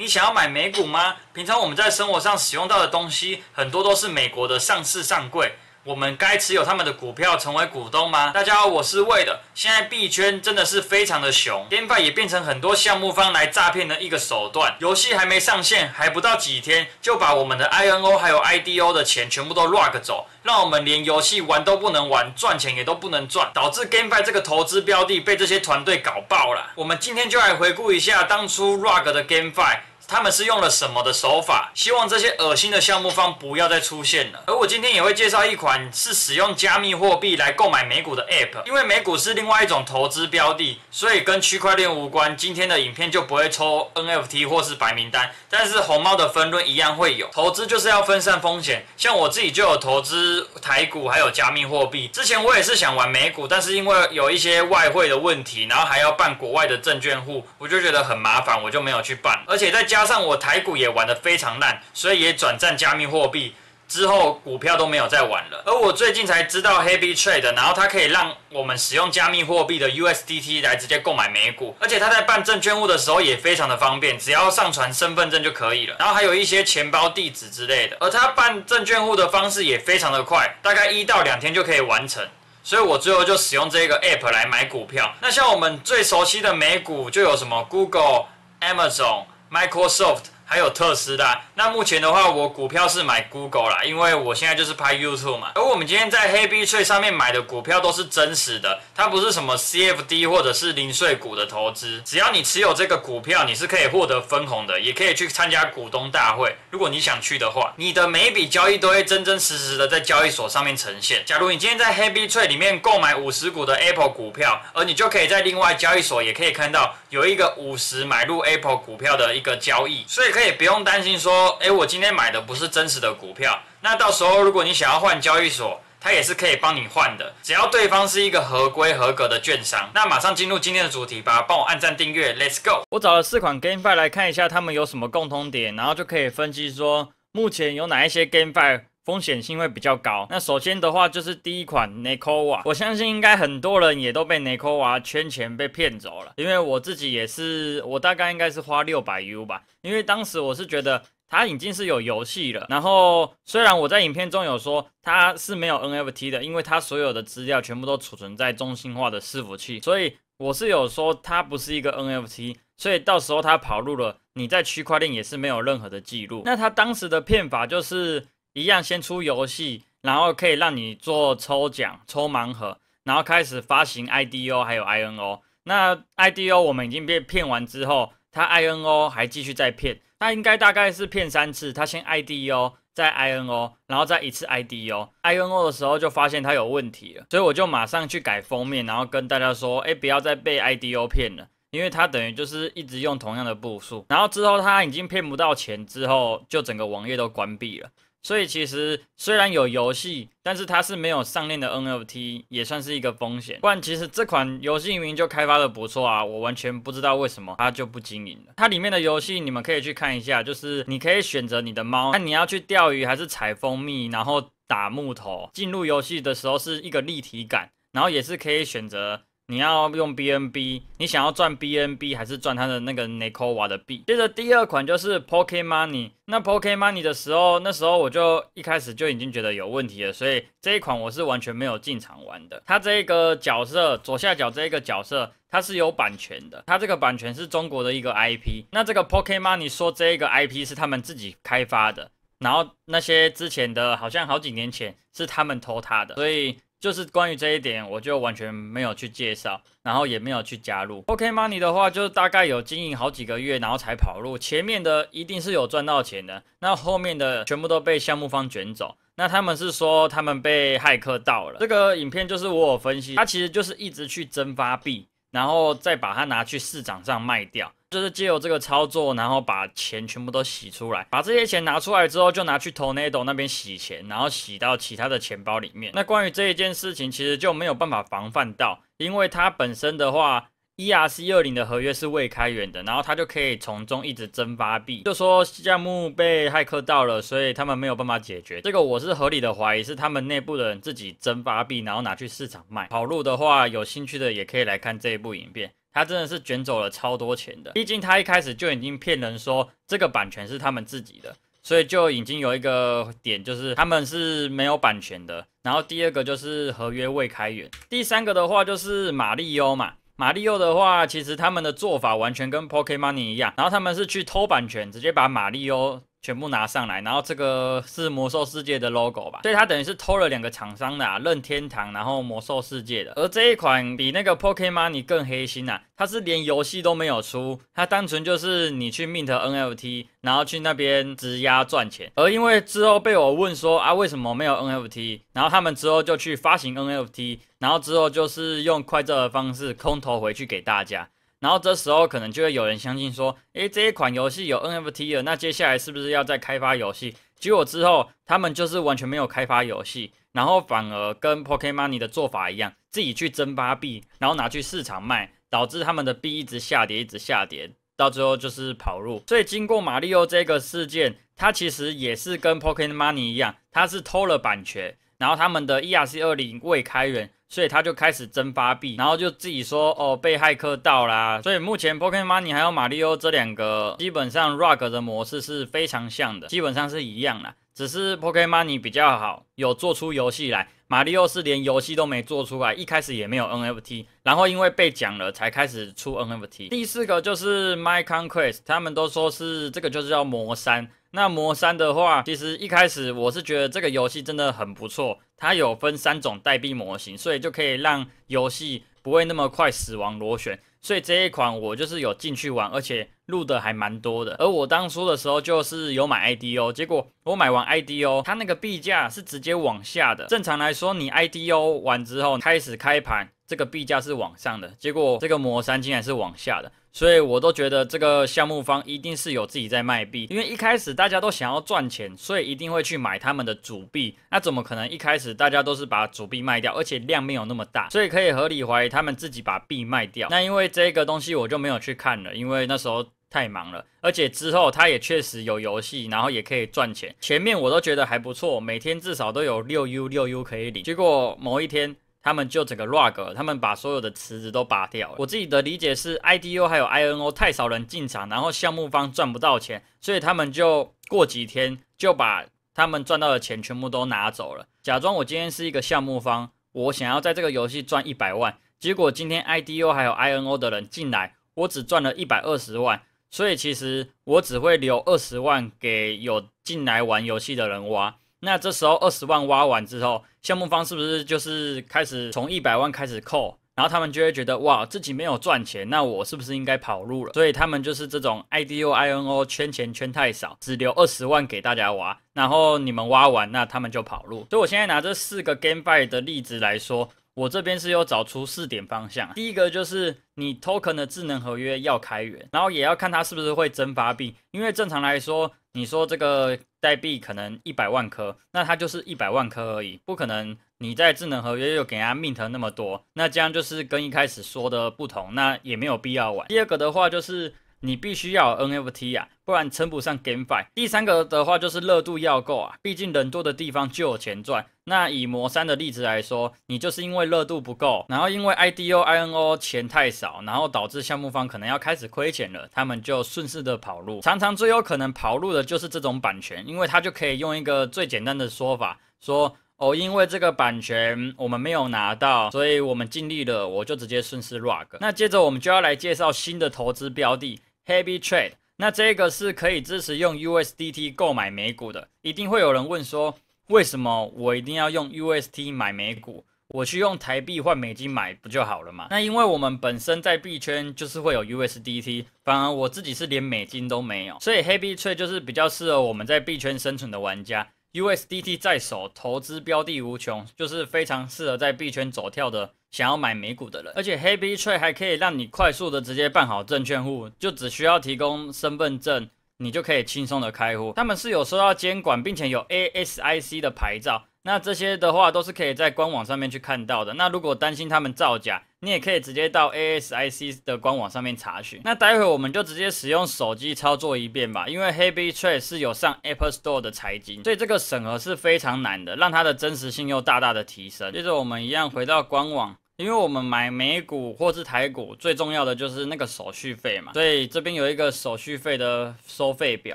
你想要买美股吗？平常我们在生活上使用到的东西，很多都是美国的上市上柜，我们该持有他们的股票，成为股东吗？大家好，我是魏的。现在币圈真的是非常的熊，GameFi 也变成很多项目方来诈骗的一个手段。游戏还没上线，还不到几天，就把我们的 I N O 还有 I D O 的钱全部都 Rug 走，让我们连游戏玩都不能玩，赚钱也都不能赚，导致 GameFi 这个投资标的被这些团队搞爆了。我们今天就来回顾一下当初 Rug 的 GameFi。他们是用了什么的手法？希望这些恶心的项目方不要再出现了。而我今天也会介绍一款是使用加密货币来购买美股的 App，因为美股是另外一种投资标的，所以跟区块链无关。今天的影片就不会抽 NFT 或是白名单，但是红猫的分论一样会有。投资就是要分散风险，像我自己就有投资台股，还有加密货币。之前我也是想玩美股，但是因为有一些外汇的问题，然后还要办国外的证券户，我就觉得很麻烦，我就没有去办。而且在加加上我台股也玩得非常烂，所以也转战加密货币。之后股票都没有再玩了。而我最近才知道 Happy Trade，然后它可以让我们使用加密货币的 USDT 来直接购买美股，而且它在办证券户的时候也非常的方便，只要上传身份证就可以了。然后还有一些钱包地址之类的。而它办证券户的方式也非常的快，大概一到两天就可以完成。所以我最后就使用这个 App 来买股票。那像我们最熟悉的美股，就有什么 Google、Amazon。Microsoft 还有特斯拉。那目前的话，我股票是买 Google 啦，因为我现在就是拍 YouTube 嘛。而我们今天在 Happy Tree 上面买的股票都是真实的，它不是什么 CFD 或者是零碎股的投资。只要你持有这个股票，你是可以获得分红的，也可以去参加股东大会。如果你想去的话，你的每一笔交易都会真真实实的在交易所上面呈现。假如你今天在 Happy Tree 里面购买五十股的 Apple 股票，而你就可以在另外交易所也可以看到有一个五十买入 Apple 股票的一个交易。所以。可以不用担心说，诶，我今天买的不是真实的股票。那到时候如果你想要换交易所，它也是可以帮你换的，只要对方是一个合规合格的券商。那马上进入今天的主题吧，帮我按赞订阅，Let's go！我找了四款 GameFi 来看一下它们有什么共通点，然后就可以分析说目前有哪一些 GameFi。风险性会比较高。那首先的话，就是第一款 n e c o a 我相信应该很多人也都被 n e c o a 圈钱被骗走了。因为我自己也是，我大概应该是花六百 U 吧。因为当时我是觉得它已经是有游戏了。然后虽然我在影片中有说它是没有 NFT 的，因为它所有的资料全部都储存在中心化的伺服器，所以我是有说它不是一个 NFT。所以到时候它跑路了，你在区块链也是没有任何的记录。那它当时的骗法就是。一样先出游戏，然后可以让你做抽奖、抽盲盒，然后开始发行 I D O 还有 I N O。那 I D O 我们已经被骗完之后，他 I N O 还继续在骗，他应该大概是骗三次。他先 I D O 再 I N O，然后再一次 I D O I N O 的时候就发现他有问题了，所以我就马上去改封面，然后跟大家说：哎，不要再被 I D O 骗了，因为他等于就是一直用同样的步数。然后之后他已经骗不到钱之后，就整个网页都关闭了。所以其实虽然有游戏，但是它是没有上链的 NFT，也算是一个风险。不然其实这款游戏明就开发的不错啊，我完全不知道为什么它就不经营了。它里面的游戏你们可以去看一下，就是你可以选择你的猫，那你要去钓鱼还是采蜂蜜，然后打木头。进入游戏的时候是一个立体感，然后也是可以选择。你要用 BNB，你想要赚 BNB 还是赚他的那个 Nekova 的币？接着第二款就是 Pokemoney。那 Pokemoney 的时候，那时候我就一开始就已经觉得有问题了，所以这一款我是完全没有进场玩的。它这个角色左下角这一个角色，它是有版权的。它这个版权是中国的一个 IP。那这个 Pokemoney 说这一个 IP 是他们自己开发的，然后那些之前的，好像好几年前是他们偷它的，所以。就是关于这一点，我就完全没有去介绍，然后也没有去加入。OK money 的话，就大概有经营好几个月，然后才跑路。前面的一定是有赚到钱的，那后面的全部都被项目方卷走。那他们是说他们被骇客到了，这个影片就是我分析，他其实就是一直去蒸发币，然后再把它拿去市场上卖掉。就是借由这个操作，然后把钱全部都洗出来，把这些钱拿出来之后，就拿去 t o r n a d o 那边洗钱，然后洗到其他的钱包里面。那关于这一件事情，其实就没有办法防范到，因为它本身的话，ERC 二零的合约是未开源的，然后它就可以从中一直蒸发币。就说项目被骇客到了，所以他们没有办法解决这个，我是合理的怀疑是他们内部的人自己蒸发币，然后拿去市场卖跑路的话，有兴趣的也可以来看这一部影片。他真的是卷走了超多钱的，毕竟他一开始就已经骗人说这个版权是他们自己的，所以就已经有一个点就是他们是没有版权的。然后第二个就是合约未开源，第三个的话就是马里欧嘛，马里奥的话其实他们的做法完全跟 Pokemon 一样，然后他们是去偷版权，直接把马里奥。全部拿上来，然后这个是魔兽世界的 logo 吧，所以它等于是偷了两个厂商的，啊，任天堂，然后魔兽世界的。而这一款比那个 Poke m o n 你更黑心呐，它是连游戏都没有出，它单纯就是你去 Mint NFT，然后去那边直押赚钱。而因为之后被我问说啊，为什么没有 NFT，然后他们之后就去发行 NFT，然后之后就是用快照的方式空投回去给大家。然后这时候可能就会有人相信说，诶，这一款游戏有 NFT 了，那接下来是不是要再开发游戏？结果之后他们就是完全没有开发游戏，然后反而跟 Pokemon e y 的做法一样，自己去蒸发币，然后拿去市场卖，导致他们的币一直下跌，一直下跌，到最后就是跑路。所以经过马里奥这个事件，他其实也是跟 Pokemon e y 一样，他是偷了版权，然后他们的 ERC20 未开源。所以他就开始蒸发币，然后就自己说哦被骇客到啦。所以目前 Pokemon Money 还有马里奥这两个基本上 Rug 的模式是非常像的，基本上是一样啦。只是 Pokemon Money 比较好，有做出游戏来马里奥是连游戏都没做出来，一开始也没有 NFT，然后因为被讲了才开始出 NFT。第四个就是 My Conquest，他们都说是这个就是叫魔三。那魔三的话，其实一开始我是觉得这个游戏真的很不错，它有分三种代币模型，所以就可以让游戏不会那么快死亡螺旋。所以这一款我就是有进去玩，而且录的还蛮多的。而我当初的时候就是有买 IDO，结果我买完 IDO，它那个币价是直接往下的。正常来说，你 IDO 完之后开始开盘，这个币价是往上的，结果这个魔三竟然是往下的。所以我都觉得这个项目方一定是有自己在卖币，因为一开始大家都想要赚钱，所以一定会去买他们的主币。那怎么可能一开始大家都是把主币卖掉，而且量没有那么大？所以可以合理怀疑他们自己把币卖掉。那因为这个东西我就没有去看了，因为那时候太忙了。而且之后他也确实有游戏，然后也可以赚钱。前面我都觉得还不错，每天至少都有六 U 六 U 可以领。结果某一天。他们就整个 rug，他们把所有的池子都拔掉。我自己的理解是，IDO 还有 INO 太少人进场，然后项目方赚不到钱，所以他们就过几天就把他们赚到的钱全部都拿走了。假装我今天是一个项目方，我想要在这个游戏赚一百万，结果今天 IDO 还有 INO 的人进来，我只赚了一百二十万，所以其实我只会留二十万给有进来玩游戏的人挖。那这时候二十万挖完之后，项目方是不是就是开始从一百万开始扣？然后他们就会觉得哇，自己没有赚钱，那我是不是应该跑路了？所以他们就是这种 I D o I N O 圈钱圈太少，只留二十万给大家挖，然后你们挖完，那他们就跑路。所以我现在拿这四个 Game f i 的例子来说。我这边是有找出四点方向，第一个就是你 token 的智能合约要开源，然后也要看它是不是会增发币，因为正常来说，你说这个代币可能一百万颗，那它就是一百万颗而已，不可能你在智能合约又给人家 mint 那么多，那这样就是跟一开始说的不同，那也没有必要玩。第二个的话就是。你必须要 NFT 啊，不然称不上 GameFi。第三个的话就是热度要够啊，毕竟人多的地方就有钱赚。那以魔三的例子来说，你就是因为热度不够，然后因为 I D O I N O 钱太少，然后导致项目方可能要开始亏钱了，他们就顺势的跑路。常常最有可能跑路的就是这种版权，因为它就可以用一个最简单的说法说哦，因为这个版权我们没有拿到，所以我们尽力了，我就直接顺势 Rug。那接着我们就要来介绍新的投资标的。Heavy Trade，那这个是可以支持用 USDT 购买美股的。一定会有人问说，为什么我一定要用 UST 买美股？我去用台币换美金买不就好了嘛？那因为我们本身在币圈就是会有 USDT，反而我自己是连美金都没有，所以 Heavy Trade 就是比较适合我们在币圈生存的玩家。USDT 在手，投资标的无穷，就是非常适合在币圈走跳的。想要买美股的人，而且黑 a Trade 还可以让你快速的直接办好证券户，就只需要提供身份证，你就可以轻松的开户。他们是有收到监管，并且有 ASIC 的牌照。那这些的话都是可以在官网上面去看到的。那如果担心他们造假，你也可以直接到 ASIC 的官网上面查询。那待会我们就直接使用手机操作一遍吧，因为 h e a b y Trade 是有上 Apple Store 的财经，所以这个审核是非常难的，让它的真实性又大大的提升。接着我们一样回到官网。因为我们买美股或是台股，最重要的就是那个手续费嘛，所以这边有一个手续费的收费表，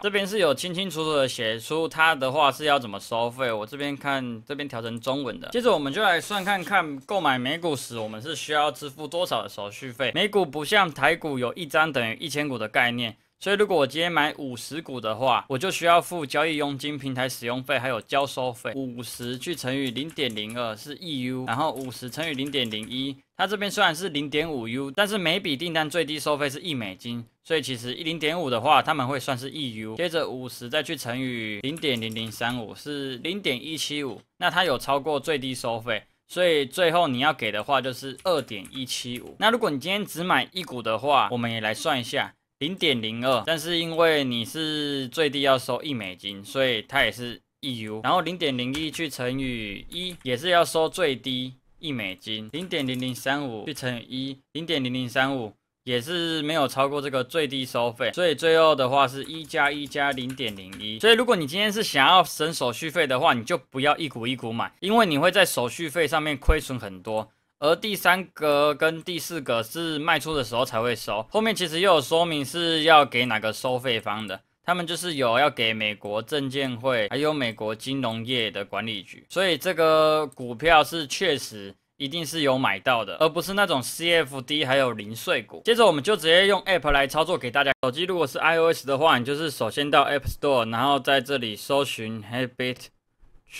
这边是有清清楚楚的写出它的话是要怎么收费。我这边看这边调成中文的，接着我们就来算看看购买美股时我们是需要支付多少的手续费。美股不像台股有一张等于一千股的概念。所以，如果我今天买五十股的话，我就需要付交易佣金、平台使用费，还有交收费。五十去乘以零点零二是 E U，然后五十乘以零点零一，它这边虽然是零点五 U，但是每笔订单最低收费是一美金，所以其实一零点五的话，他们会算是 E U。接着五十再去乘以零点零零三五是零点一七五，那它有超过最低收费，所以最后你要给的话就是二点一七五。那如果你今天只买一股的话，我们也来算一下。零点零二，但是因为你是最低要收一美金，所以它也是一 U。然后零点零一去乘以一，也是要收最低一美金。零点零零三五去乘以一，零点零零三五也是没有超过这个最低收费，所以最后的话是一加一加零点零一。所以如果你今天是想要省手续费的话，你就不要一股一股买，因为你会在手续费上面亏损很多。而第三格跟第四格是卖出的时候才会收，后面其实又有说明是要给哪个收费方的，他们就是有要给美国证监会还有美国金融业的管理局，所以这个股票是确实一定是有买到的，而不是那种 CFD 还有零碎股。接着我们就直接用 App 来操作给大家，手机如果是 iOS 的话，你就是首先到 App Store，然后在这里搜寻 Habit。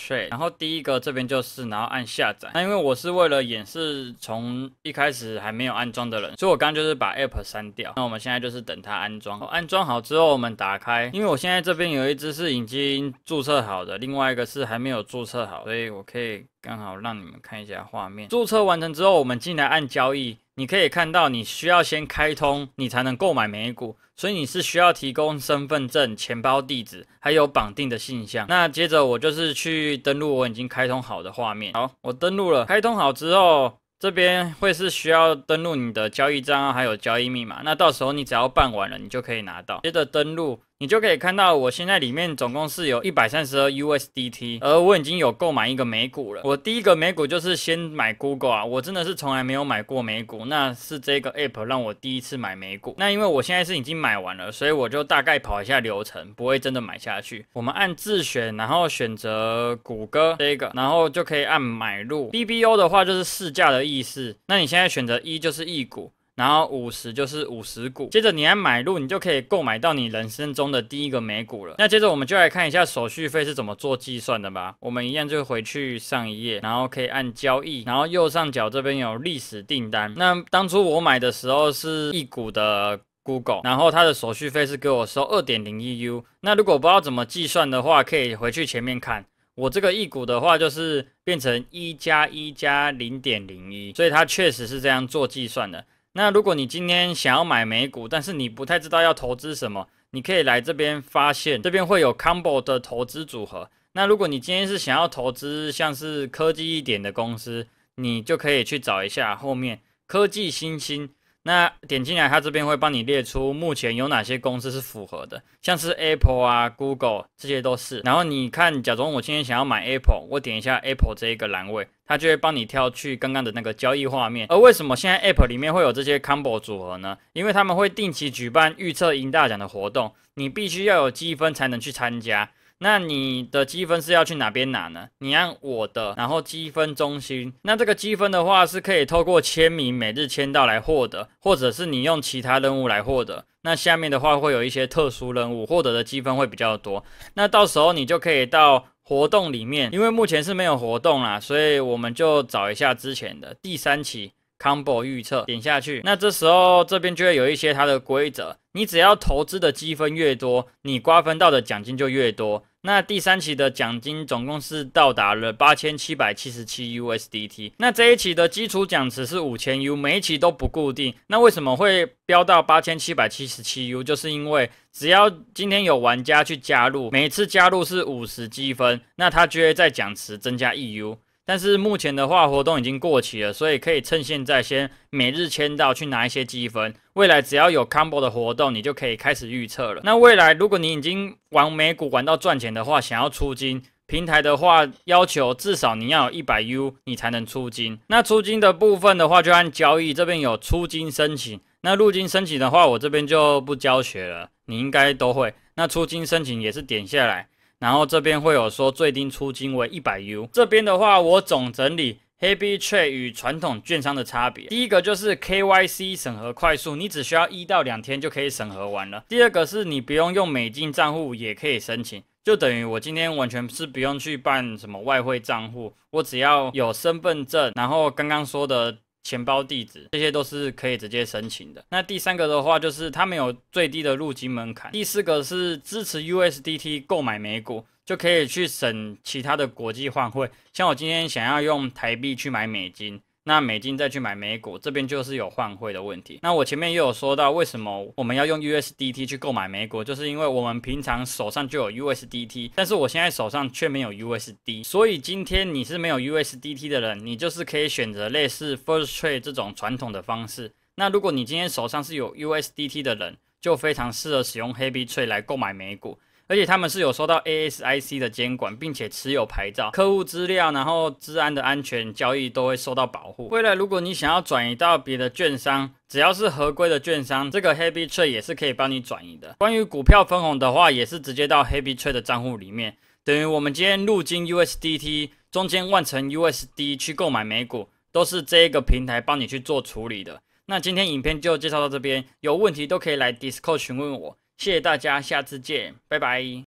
对，然后第一个这边就是，然后按下载。那因为我是为了演示从一开始还没有安装的人，所以我刚刚就是把 App 删掉。那我们现在就是等它安装。安装好之后，我们打开。因为我现在这边有一只是已经注册好的，另外一个是还没有注册好，所以我可以刚好让你们看一下画面。注册完成之后，我们进来按交易。你可以看到，你需要先开通，你才能购买美股，所以你是需要提供身份证、钱包地址，还有绑定的信箱。那接着我就是去登录我已经开通好的画面。好，我登录了，开通好之后，这边会是需要登录你的交易账号还有交易密码。那到时候你只要办完了，你就可以拿到。接着登录。你就可以看到，我现在里面总共是有一百三十二 USDT，而我已经有购买一个美股了。我第一个美股就是先买 Google 啊，我真的是从来没有买过美股，那是这个 App 让我第一次买美股。那因为我现在是已经买完了，所以我就大概跑一下流程，不会真的买下去。我们按自选，然后选择谷歌这个，然后就可以按买入。BBO 的话就是市价的意思，那你现在选择一就是一股。然后五十就是五十股，接着你按买入，你就可以购买到你人生中的第一个美股了。那接着我们就来看一下手续费是怎么做计算的吧。我们一样就回去上一页，然后可以按交易，然后右上角这边有历史订单。那当初我买的时候是一股的 Google，然后它的手续费是给我收二点零一 U。那如果不知道怎么计算的话，可以回去前面看。我这个一股的话就是变成一加一加零点零一，所以它确实是这样做计算的。那如果你今天想要买美股，但是你不太知道要投资什么，你可以来这边发现，这边会有 Combo 的投资组合。那如果你今天是想要投资像是科技一点的公司，你就可以去找一下后面科技新星。那点进来，它这边会帮你列出目前有哪些公司是符合的，像是 Apple 啊、Google 这些都是。然后你看，假装我今天想要买 Apple，我点一下 Apple 这一个栏位，它就会帮你跳去刚刚的那个交易画面。而为什么现在 App 里面会有这些 Combo 组合呢？因为他们会定期举办预测赢大奖的活动，你必须要有积分才能去参加。那你的积分是要去哪边拿呢？你按我的，然后积分中心。那这个积分的话，是可以透过签名每日签到来获得，或者是你用其他任务来获得。那下面的话会有一些特殊任务，获得的积分会比较多。那到时候你就可以到活动里面，因为目前是没有活动啦，所以我们就找一下之前的第三期。combo 预测点下去，那这时候这边就会有一些它的规则，你只要投资的积分越多，你瓜分到的奖金就越多。那第三期的奖金总共是到达了八千七百七十七 USDT，那这一期的基础奖池是五千 U，每一期都不固定。那为什么会飙到八千七百七十七 U？就是因为只要今天有玩家去加入，每一次加入是五十积分，那他就会在奖池增加一 U。但是目前的话，活动已经过期了，所以可以趁现在先每日签到去拿一些积分。未来只要有 Combo 的活动，你就可以开始预测了。那未来如果你已经玩美股玩到赚钱的话，想要出金，平台的话要求至少你要有一百 U，你才能出金。那出金的部分的话，就按交易这边有出金申请。那入金申请的话，我这边就不教学了，你应该都会。那出金申请也是点下来。然后这边会有说最低出金为一百 U。这边的话，我总整理 Happy Trade 与传统券商的差别。第一个就是 KYC 审核快速，你只需要一到两天就可以审核完了。第二个是你不用用美金账户也可以申请，就等于我今天完全是不用去办什么外汇账户，我只要有身份证，然后刚刚说的。钱包地址这些都是可以直接申请的。那第三个的话，就是它没有最低的入金门槛。第四个是支持 USDT 购买美股，就可以去省其他的国际换汇。像我今天想要用台币去买美金。那美金再去买美股，这边就是有换汇的问题。那我前面又有说到，为什么我们要用 USDT 去购买美股，就是因为我们平常手上就有 USDT，但是我现在手上却没有 USD。所以今天你是没有 USDT 的人，你就是可以选择类似 First Trade 这种传统的方式。那如果你今天手上是有 USDT 的人，就非常适合使用 Happy Trade 来购买美股。而且他们是有收到 ASIC 的监管，并且持有牌照，客户资料，然后治安的安全交易都会受到保护。未来如果你想要转移到别的券商，只要是合规的券商，这个 h a p p y Trade 也是可以帮你转移的。关于股票分红的话，也是直接到 h a p p y Trade 的账户里面，等于我们今天入金 USDT，中间万成 USD 去购买美股，都是这一个平台帮你去做处理的。那今天影片就介绍到这边，有问题都可以来 Discord 询问我。谢谢大家，下次见，拜拜。